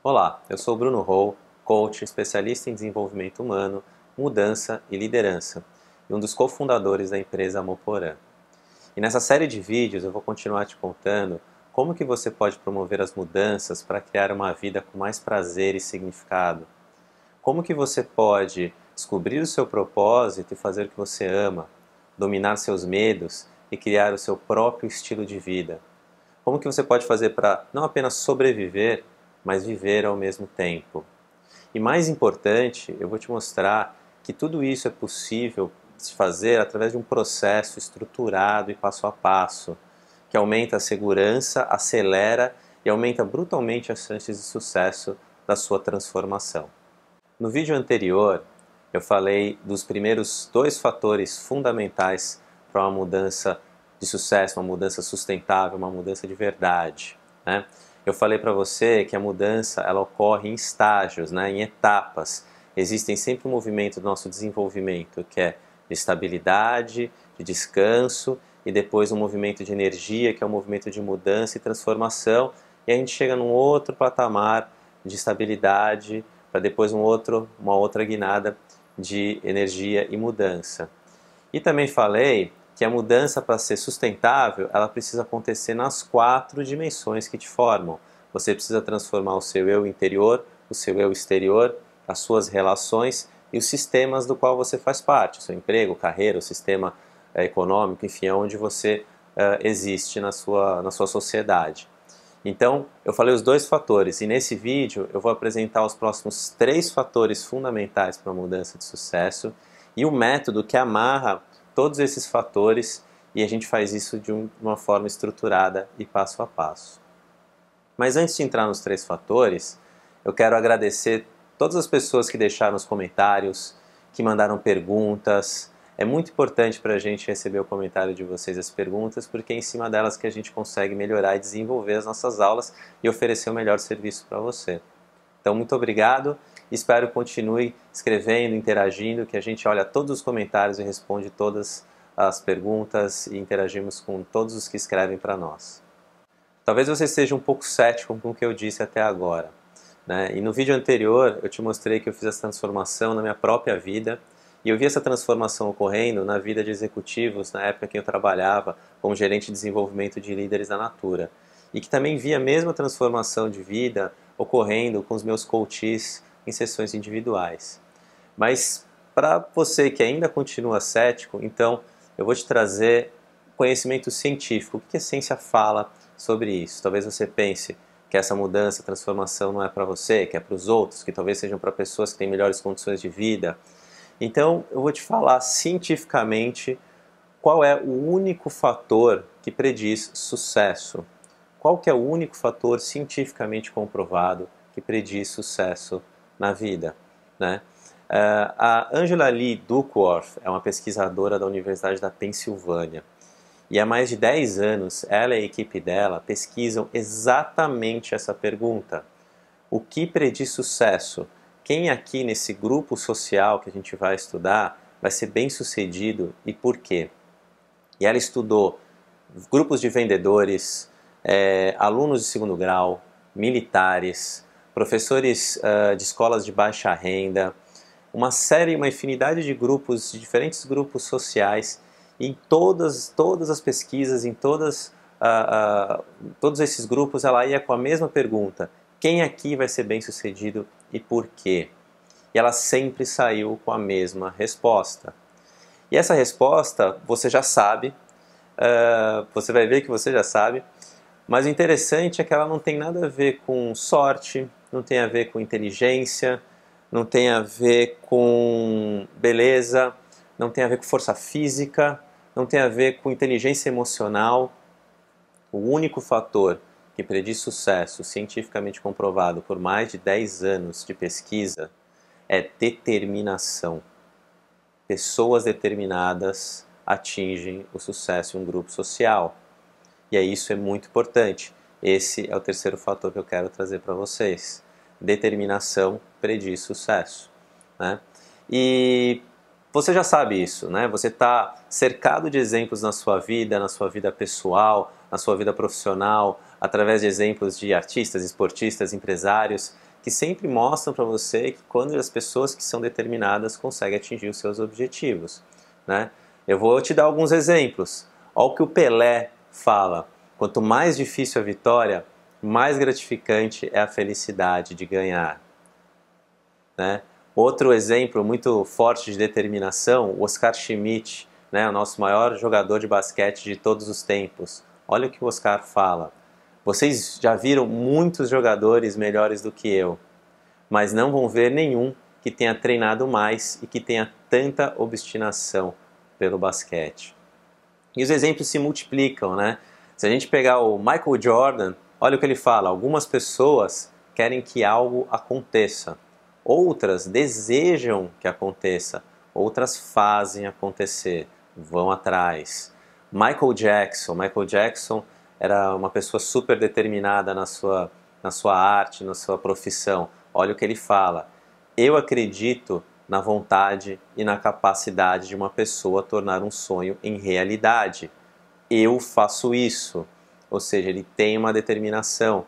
Olá, eu sou Bruno Rou, coach, especialista em desenvolvimento humano, mudança e liderança, e um dos cofundadores da empresa Amoporã. E nessa série de vídeos eu vou continuar te contando como que você pode promover as mudanças para criar uma vida com mais prazer e significado. Como que você pode descobrir o seu propósito e fazer o que você ama, dominar seus medos e criar o seu próprio estilo de vida. Como que você pode fazer para não apenas sobreviver, mas viver ao mesmo tempo. E mais importante, eu vou te mostrar que tudo isso é possível se fazer através de um processo estruturado e passo a passo, que aumenta a segurança, acelera e aumenta brutalmente as chances de sucesso da sua transformação. No vídeo anterior, eu falei dos primeiros dois fatores fundamentais para uma mudança de sucesso, uma mudança sustentável, uma mudança de verdade. Né? Eu falei para você que a mudança ela ocorre em estágios, né, em etapas. Existem sempre um movimento do nosso desenvolvimento, que é de estabilidade, de descanso, e depois um movimento de energia, que é um movimento de mudança e transformação, e a gente chega num outro patamar de estabilidade, para depois um outro, uma outra guinada de energia e mudança. E também falei que a mudança para ser sustentável, ela precisa acontecer nas quatro dimensões que te formam. Você precisa transformar o seu eu interior, o seu eu exterior, as suas relações e os sistemas do qual você faz parte, seu emprego, carreira, o sistema é, econômico, enfim, é onde você é, existe na sua, na sua sociedade. Então, eu falei os dois fatores e nesse vídeo eu vou apresentar os próximos três fatores fundamentais para a mudança de sucesso e o método que amarra todos esses fatores e a gente faz isso de uma forma estruturada e passo a passo. Mas antes de entrar nos três fatores, eu quero agradecer todas as pessoas que deixaram os comentários, que mandaram perguntas. É muito importante para a gente receber o comentário de vocês, as perguntas, porque é em cima delas que a gente consegue melhorar e desenvolver as nossas aulas e oferecer o melhor serviço para você. Então, muito obrigado Espero que continue escrevendo, interagindo, que a gente olha todos os comentários e responde todas as perguntas e interagimos com todos os que escrevem para nós. Talvez você seja um pouco cético com o que eu disse até agora. Né? E no vídeo anterior eu te mostrei que eu fiz essa transformação na minha própria vida e eu vi essa transformação ocorrendo na vida de executivos na época que eu trabalhava como gerente de desenvolvimento de líderes da Natura. E que também vi a mesma transformação de vida ocorrendo com os meus coaches em sessões individuais. Mas para você que ainda continua cético, então eu vou te trazer conhecimento científico. O que a ciência fala sobre isso? Talvez você pense que essa mudança, transformação não é para você, que é para os outros, que talvez sejam para pessoas que têm melhores condições de vida. Então, eu vou te falar cientificamente qual é o único fator que prediz sucesso. Qual que é o único fator cientificamente comprovado que prediz sucesso na vida, né? Uh, a Angela Lee Duckworth é uma pesquisadora da Universidade da Pensilvânia. E há mais de 10 anos, ela e a equipe dela pesquisam exatamente essa pergunta: o que prediz sucesso? Quem aqui nesse grupo social que a gente vai estudar vai ser bem sucedido e por quê? E ela estudou grupos de vendedores, é, alunos de segundo grau, militares, professores uh, de escolas de baixa renda, uma série, uma infinidade de grupos, de diferentes grupos sociais, em todas, todas as pesquisas, em todas, uh, uh, todos esses grupos, ela ia com a mesma pergunta: quem aqui vai ser bem sucedido e por quê? E ela sempre saiu com a mesma resposta. E essa resposta você já sabe, uh, você vai ver que você já sabe, mas o interessante é que ela não tem nada a ver com sorte, não tem a ver com inteligência, não tem a ver com beleza, não tem a ver com força física, não tem a ver com inteligência emocional. O único fator que prediz sucesso, cientificamente comprovado por mais de 10 anos de pesquisa, é determinação. Pessoas determinadas atingem o sucesso em um grupo social. E aí é isso é muito importante. Esse é o terceiro fator que eu quero trazer para vocês. Determinação prediz sucesso. Né? E você já sabe isso, né? Você está cercado de exemplos na sua vida, na sua vida pessoal, na sua vida profissional, através de exemplos de artistas, esportistas, empresários, que sempre mostram para você que quando as pessoas que são determinadas conseguem atingir os seus objetivos, né? Eu vou te dar alguns exemplos. Olha o que o Pelé fala. Quanto mais difícil a vitória, mais gratificante é a felicidade de ganhar. Né? Outro exemplo muito forte de determinação, o Oscar Schmidt, né, o nosso maior jogador de basquete de todos os tempos. Olha o que o Oscar fala. Vocês já viram muitos jogadores melhores do que eu, mas não vão ver nenhum que tenha treinado mais e que tenha tanta obstinação pelo basquete. E os exemplos se multiplicam, né? Se a gente pegar o Michael Jordan, olha o que ele fala: algumas pessoas querem que algo aconteça, outras desejam que aconteça, outras fazem acontecer, vão atrás. Michael Jackson, Michael Jackson era uma pessoa super determinada na sua, na sua arte, na sua profissão. Olha o que ele fala. Eu acredito na vontade e na capacidade de uma pessoa tornar um sonho em realidade eu faço isso. Ou seja, ele tem uma determinação.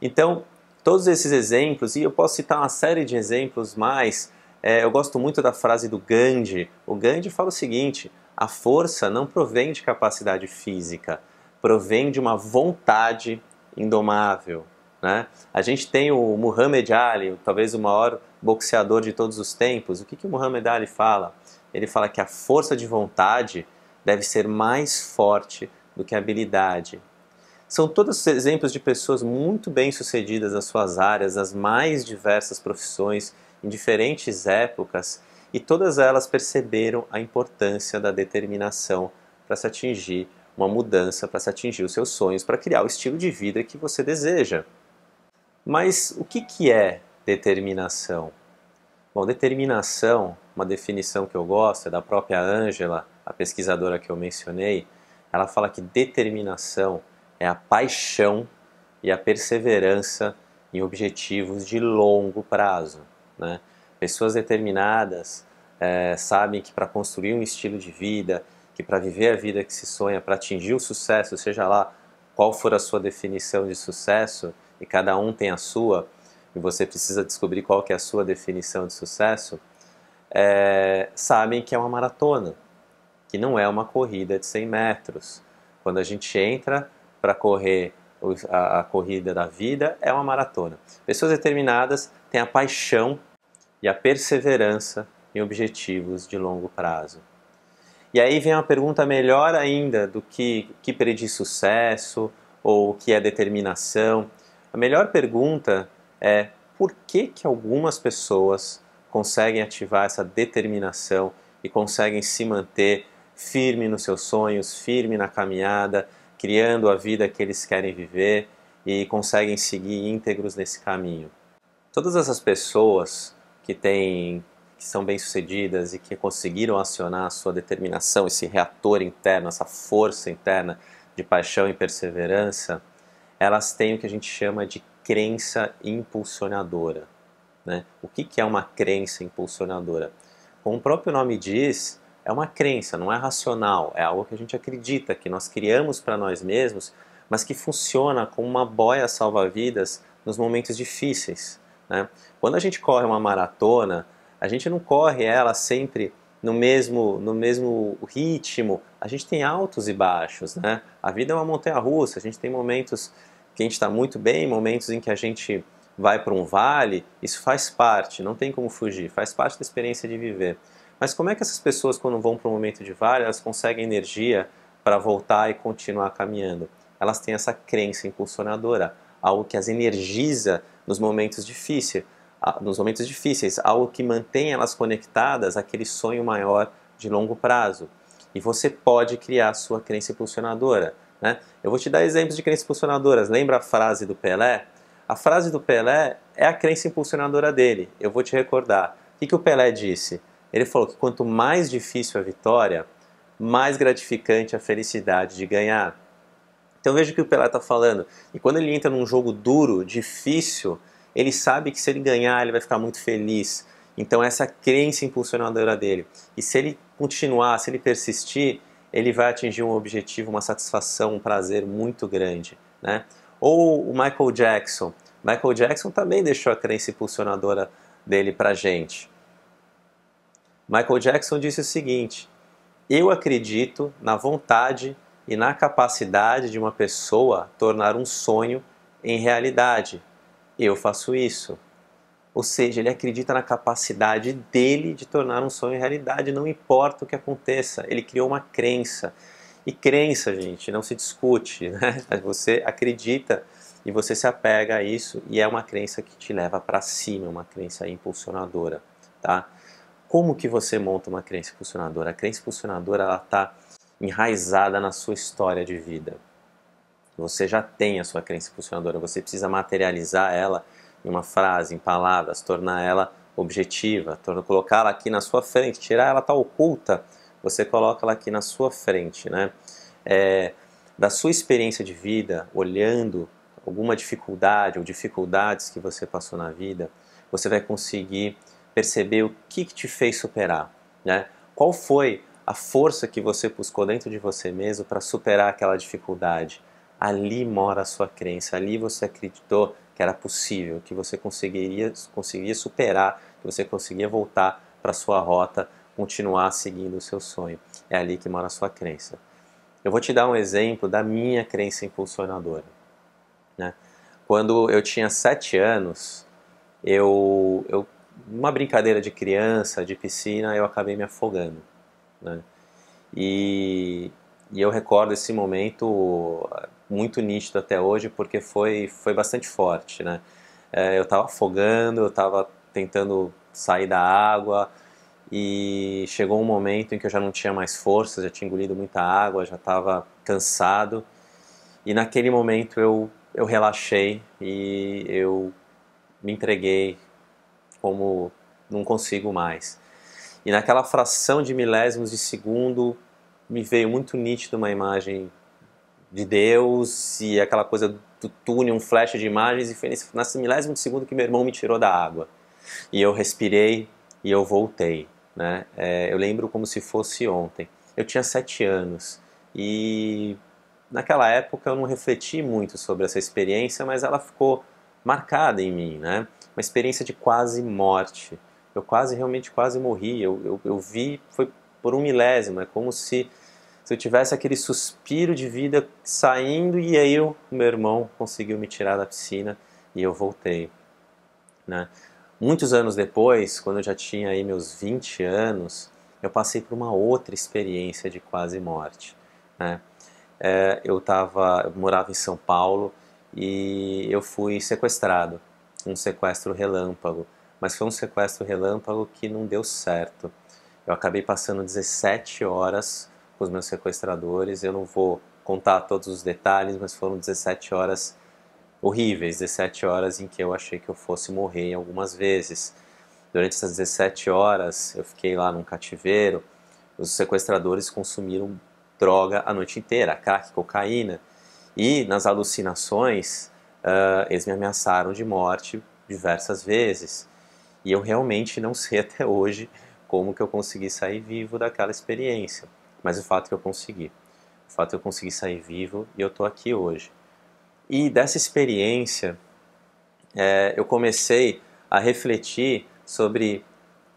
Então, todos esses exemplos, e eu posso citar uma série de exemplos mais, é, eu gosto muito da frase do Gandhi. O Gandhi fala o seguinte: a força não provém de capacidade física, provém de uma vontade indomável. Né? A gente tem o Muhammad Ali, talvez o maior boxeador de todos os tempos. O que, que o Muhammad Ali fala? Ele fala que a força de vontade deve ser mais forte do que a habilidade. São todos exemplos de pessoas muito bem-sucedidas nas suas áreas, nas mais diversas profissões, em diferentes épocas, e todas elas perceberam a importância da determinação para se atingir uma mudança, para se atingir os seus sonhos, para criar o estilo de vida que você deseja. Mas o que, que é determinação? Bom, determinação, uma definição que eu gosto, é da própria Angela a pesquisadora que eu mencionei, ela fala que determinação é a paixão e a perseverança em objetivos de longo prazo. Né? Pessoas determinadas é, sabem que para construir um estilo de vida, que para viver a vida que se sonha, para atingir o sucesso, seja lá qual for a sua definição de sucesso, e cada um tem a sua, e você precisa descobrir qual que é a sua definição de sucesso, é, sabem que é uma maratona, que não é uma corrida de 100 metros. Quando a gente entra para correr a, a, corrida da vida, é uma maratona. Pessoas determinadas têm a paixão e a perseverança em objetivos de longo prazo. E aí vem uma pergunta melhor ainda do que que prediz sucesso ou o que é determinação. A melhor pergunta é por que, que algumas pessoas conseguem ativar essa determinação e conseguem se manter firme nos seus sonhos, firme na caminhada, criando a vida que eles querem viver e conseguem seguir íntegros nesse caminho. Todas essas pessoas que têm que são bem-sucedidas e que conseguiram acionar a sua determinação, esse reator interno, essa força interna de paixão e perseverança, elas têm o que a gente chama de crença impulsionadora. Né? O que, que é uma crença impulsionadora? Como o próprio nome diz, é uma crença, não é racional, é algo que a gente acredita, que nós criamos para nós mesmos, mas que funciona como uma boia salva-vidas nos momentos difíceis. Né? Quando a gente corre uma maratona, a gente não corre ela sempre no mesmo, no mesmo ritmo, a gente tem altos e baixos. Né? A vida é uma montanha-russa, a gente tem momentos que a gente está muito bem, momentos em que a gente vai para um vale, isso faz parte, não tem como fugir, faz parte da experiência de viver. Mas como é que essas pessoas, quando vão para um momento de vale, elas conseguem energia para voltar e continuar caminhando? Elas têm essa crença impulsionadora, algo que as energiza nos momentos difíceis, nos momentos difíceis, algo que mantém elas conectadas àquele sonho maior de longo prazo. E você pode criar a sua crença impulsionadora. Né? Eu vou te dar exemplos de crenças impulsionadoras. Lembra a frase do Pelé? A frase do Pelé é a crença impulsionadora dele. Eu vou te recordar. O que, que o Pelé disse? Ele falou que quanto mais difícil a vitória, mais gratificante a felicidade de ganhar. Então veja o que o Pelé está falando. E quando ele entra num jogo duro, difícil, ele sabe que se ele ganhar, ele vai ficar muito feliz. Então essa crença impulsionadora dele. E se ele continuar, se ele persistir, ele vai atingir um objetivo, uma satisfação, um prazer muito grande. Né? Ou o Michael Jackson. Michael Jackson também deixou a crença impulsionadora dele para gente. Michael Jackson disse o seguinte: Eu acredito na vontade e na capacidade de uma pessoa tornar um sonho em realidade. Eu faço isso. Ou seja, ele acredita na capacidade dele de tornar um sonho realidade, não importa o que aconteça. Ele criou uma crença. E crença, gente, não se discute, né? Você acredita e você se apega a isso e é uma crença que te leva para cima, é uma crença impulsionadora, tá? Como que você monta uma crença impulsionadora? A crença impulsionadora ela está enraizada na sua história de vida. Você já tem a sua crença impulsionadora, você precisa materializar ela em uma frase, em palavras, tornar ela objetiva, colocá-la aqui na sua frente, tirar ela tá oculta, você coloca ela aqui na sua frente, né? É, da sua experiência de vida, olhando alguma dificuldade ou dificuldades que você passou na vida, você vai conseguir perceber o que, que te fez superar, né? Qual foi a força que você buscou dentro de você mesmo para superar aquela dificuldade? Ali mora a sua crença, ali você acreditou que era possível, que você conseguiria, conseguiria superar, que você conseguia voltar para sua rota, continuar seguindo o seu sonho. É ali que mora a sua crença. Eu vou te dar um exemplo da minha crença impulsionadora. Né? Quando eu tinha sete anos, eu, eu uma brincadeira de criança, de piscina, eu acabei me afogando. Né? E, e eu recordo esse momento muito nítido até hoje, porque foi, foi bastante forte. Né? É, eu estava afogando, eu estava tentando sair da água, e chegou um momento em que eu já não tinha mais forças, já tinha engolido muita água, já estava cansado. E naquele momento eu, eu relaxei e eu me entreguei como não consigo mais. E naquela fração de milésimos de segundo me veio muito nítido uma imagem de Deus e aquela coisa do túnel, um flash de imagens, e foi nesse milésimo de segundo que meu irmão me tirou da água. E eu respirei e eu voltei. Né? É, eu lembro como se fosse ontem. Eu tinha sete anos e naquela época eu não refleti muito sobre essa experiência, mas ela ficou marcada em mim, né? uma experiência de quase morte. Eu quase, realmente quase morri. Eu, eu, eu vi, foi por um milésimo. É como se, se eu tivesse aquele suspiro de vida saindo e aí o meu irmão conseguiu me tirar da piscina e eu voltei. Né? Muitos anos depois, quando eu já tinha aí meus 20 anos, eu passei por uma outra experiência de quase morte. Né? É, eu, tava, eu morava em São Paulo e eu fui sequestrado um sequestro relâmpago, mas foi um sequestro relâmpago que não deu certo. Eu acabei passando 17 horas com os meus sequestradores, eu não vou contar todos os detalhes, mas foram 17 horas horríveis, 17 horas em que eu achei que eu fosse morrer algumas vezes. Durante essas 17 horas, eu fiquei lá num cativeiro, os sequestradores consumiram droga a noite inteira, crack, cocaína, e nas alucinações uh, eles me ameaçaram de morte diversas vezes. E eu realmente não sei até hoje como que eu consegui sair vivo daquela experiência. Mas o fato é que eu consegui. O fato é que eu consegui sair vivo e eu estou aqui hoje. E dessa experiência, é, eu comecei a refletir sobre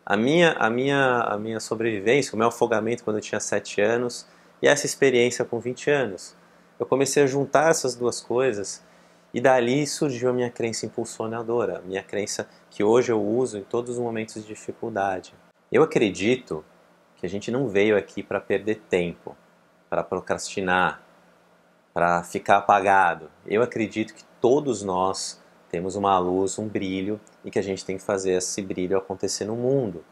a minha, a, minha, a minha sobrevivência, o meu afogamento quando eu tinha 7 anos e essa experiência com 20 anos. Eu comecei a juntar essas duas coisas e dali surgiu a minha crença impulsionadora, minha crença que hoje eu uso em todos os momentos de dificuldade. Eu acredito que a gente não veio aqui para perder tempo, para procrastinar, para ficar apagado. Eu acredito que todos nós temos uma luz, um brilho e que a gente tem que fazer esse brilho acontecer no mundo.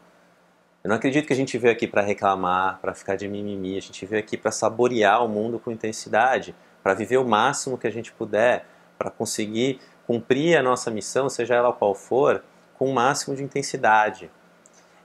Eu não acredito que a gente veio aqui para reclamar, para ficar de mimimi, a gente veio aqui para saborear o mundo com intensidade, para viver o máximo que a gente puder para conseguir cumprir a nossa missão, seja ela qual for, com o máximo de intensidade.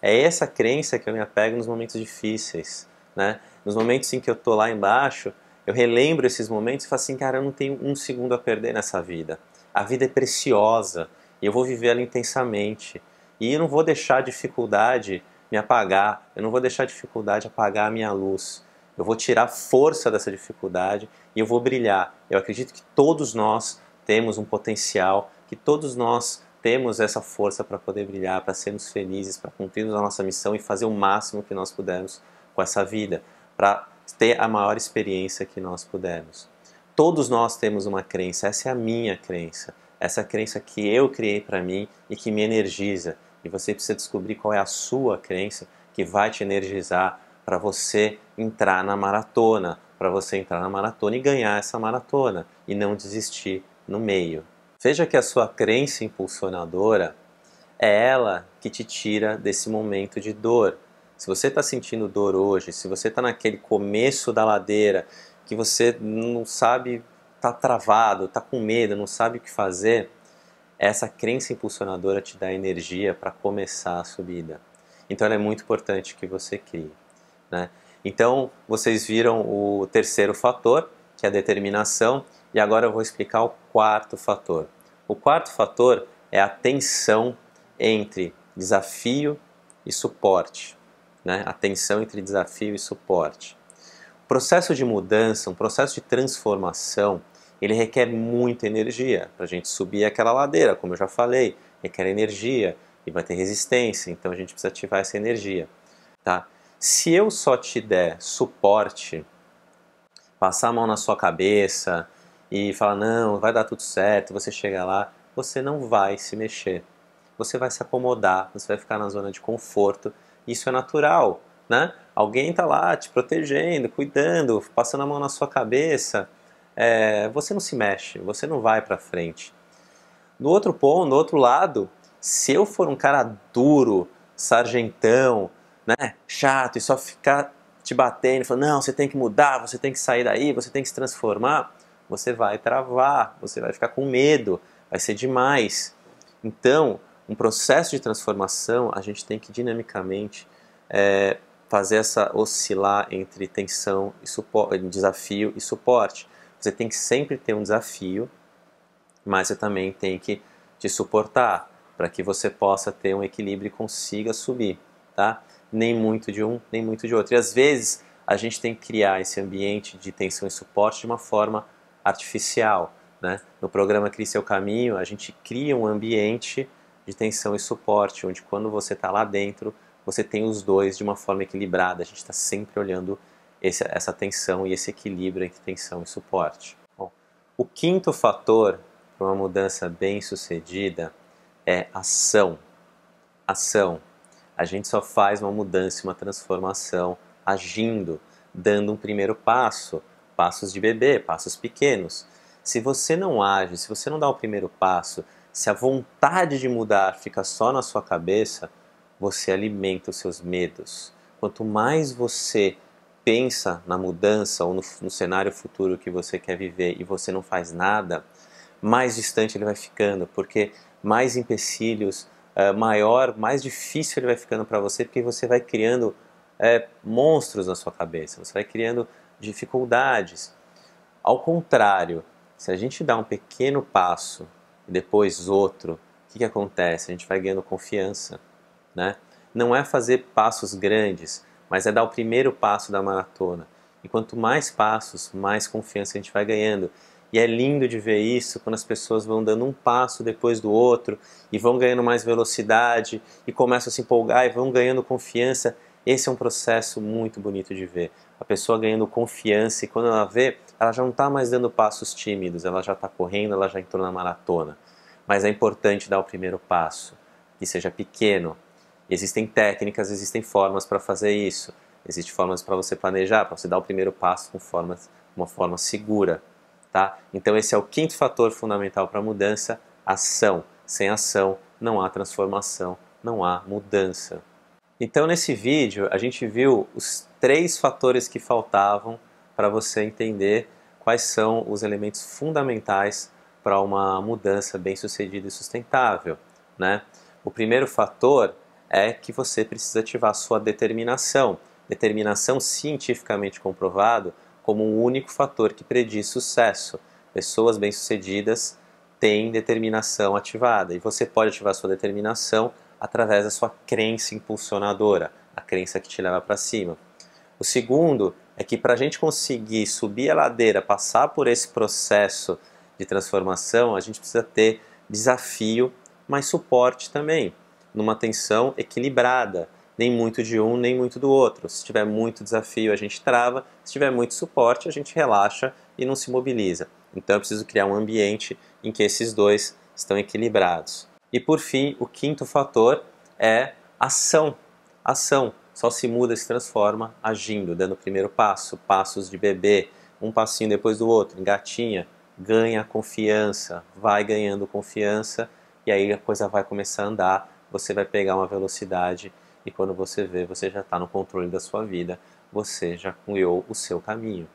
É essa crença que eu me apego nos momentos difíceis, né? Nos momentos em que eu tô lá embaixo, eu relembro esses momentos e falo assim, cara, eu não tenho um segundo a perder nessa vida. A vida é preciosa e eu vou viver ela intensamente. E eu não vou deixar a dificuldade me apagar, eu não vou deixar a dificuldade apagar a minha luz. Eu vou tirar força dessa dificuldade e eu vou brilhar. Eu acredito que todos nós temos um potencial, que todos nós temos essa força para poder brilhar, para sermos felizes, para cumprirmos a nossa missão e fazer o máximo que nós pudermos com essa vida, para ter a maior experiência que nós pudermos. Todos nós temos uma crença, essa é a minha crença, essa crença que eu criei para mim e que me energiza. E você precisa descobrir qual é a sua crença que vai te energizar para você entrar na maratona, para você entrar na maratona e ganhar essa maratona e não desistir no meio. Veja que a sua crença impulsionadora é ela que te tira desse momento de dor. Se você está sentindo dor hoje, se você está naquele começo da ladeira que você não sabe, está travado, está com medo, não sabe o que fazer, essa crença impulsionadora te dá energia para começar a subida. Então ela é muito importante que você crie. Né? Então vocês viram o terceiro fator, que é a determinação, e agora eu vou explicar o quarto fator. O quarto fator é a tensão entre desafio e suporte. Né? A tensão entre desafio e suporte. O processo de mudança, um processo de transformação, ele requer muita energia para a gente subir aquela ladeira, como eu já falei, requer energia e vai ter resistência, então a gente precisa ativar essa energia. Tá? Se eu só te der suporte, passar a mão na sua cabeça, e fala não, vai dar tudo certo, você chega lá, você não vai se mexer. Você vai se acomodar, você vai ficar na zona de conforto. Isso é natural, né? Alguém está lá te protegendo, cuidando, passando a mão na sua cabeça. É, você não se mexe, você não vai para frente. No outro ponto, no outro lado, se eu for um cara duro, sargentão, né, chato e só ficar te batendo, falando, não, você tem que mudar, você tem que sair daí, você tem que se transformar, você vai travar, você vai ficar com medo, vai ser demais. Então, um processo de transformação, a gente tem que dinamicamente é, fazer essa oscilar entre tensão e suporte, eh, desafio e suporte. Você tem que sempre ter um desafio, mas você também tem que te suportar para que você possa ter um equilíbrio e consiga subir, tá? Nem muito de um, nem muito de outro. E às vezes a gente tem que criar esse ambiente de tensão e suporte de uma forma artificial. Né? No programa Crie Seu Caminho, a gente cria um ambiente de tensão e suporte, onde quando você está lá dentro, você tem os dois de uma forma equilibrada. A gente está sempre olhando esse, essa tensão e esse equilíbrio entre tensão e suporte. Bom, o quinto fator para uma mudança bem sucedida é ação. Ação. A gente só faz uma mudança, uma transformação agindo, dando um primeiro passo passos de bebê, passos pequenos. Se você não age, se você não dá o primeiro passo, se a vontade de mudar fica só na sua cabeça, você alimenta os seus medos. Quanto mais você pensa na mudança ou no, no, cenário futuro que você quer viver e você não faz nada, mais distante ele vai ficando, porque mais empecilhos, é, maior, mais difícil ele vai ficando para você, porque você vai criando é, monstros na sua cabeça, você vai criando dificuldades. Ao contrário, se a gente dá um pequeno passo e depois outro, o que, que acontece? A gente vai ganhando confiança, né? Não é fazer passos grandes, mas é dar o primeiro passo da maratona. E quanto mais passos, mais confiança a gente vai ganhando. E é lindo de ver isso quando as pessoas vão dando um passo depois do outro e vão ganhando mais velocidade e começam a se empolgar e vão ganhando confiança. Esse é um processo muito bonito de ver a pessoa ganhando confiança e quando ela vê, ela já não está mais dando passos tímidos, ela já está correndo, ela já entrou na maratona. Mas é importante dar o primeiro passo, que seja pequeno. Existem técnicas, existem formas para fazer isso. Existem formas para você planejar, para você dar o primeiro passo com forma, uma forma segura. Tá? Então esse é o quinto fator fundamental para a mudança, ação. Sem ação não há transformação, não há mudança. Então nesse vídeo a gente viu os três fatores que faltavam para você entender quais são os elementos fundamentais para uma mudança bem-sucedida e sustentável, né? O primeiro fator é que você precisa ativar sua determinação. Determinação cientificamente comprovado como um único fator que prediz sucesso. Pessoas bem-sucedidas têm determinação ativada e você pode ativar sua determinação através da sua crença impulsionadora, a crença que te leva para cima. O segundo é que para a gente conseguir subir a ladeira, passar por esse processo de transformação, a gente precisa ter desafio, mas suporte também, numa tensão equilibrada, nem muito de um, nem muito do outro. Se tiver muito desafio, a gente trava, se tiver muito suporte, a gente relaxa e não se mobiliza. Então eu preciso criar um ambiente em que esses dois estão equilibrados. E por fim, o quinto fator é ação. Ação só se muda, se transforma agindo, dando o primeiro passo, passos de bebê, um passinho depois do outro, engatinha, ganha confiança, vai ganhando confiança e aí a coisa vai começar a andar, você vai pegar uma velocidade e quando você vê, você já está no controle da sua vida, você já criou o seu caminho.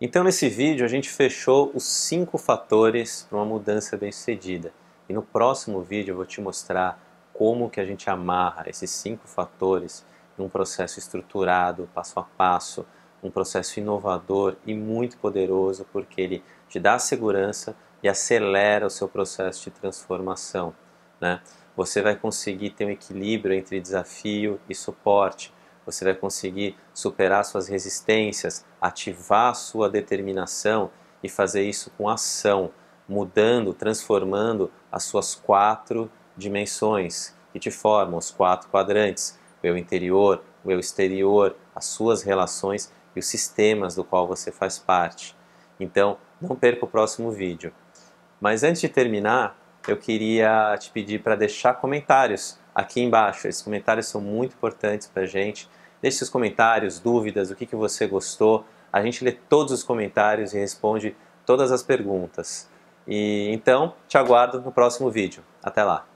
Então nesse vídeo a gente fechou os cinco fatores para uma mudança bem-sucedida. E no próximo vídeo eu vou te mostrar como que a gente amarra esses cinco fatores num processo estruturado, passo a passo, um processo inovador e muito poderoso, porque ele te dá segurança e acelera o seu processo de transformação. Né? Você vai conseguir ter um equilíbrio entre desafio e suporte, você vai conseguir superar suas resistências, ativar sua determinação e fazer isso com ação, mudando, transformando as suas quatro dimensões que te formam, os quatro quadrantes o eu interior, o eu exterior, as suas relações e os sistemas do qual você faz parte. Então, não perca o próximo vídeo. Mas antes de terminar, eu queria te pedir para deixar comentários aqui embaixo. Esses comentários são muito importantes para a gente. Deixe seus comentários, dúvidas, o que, que você gostou. A gente lê todos os comentários e responde todas as perguntas. E então, te aguardo no próximo vídeo. Até lá!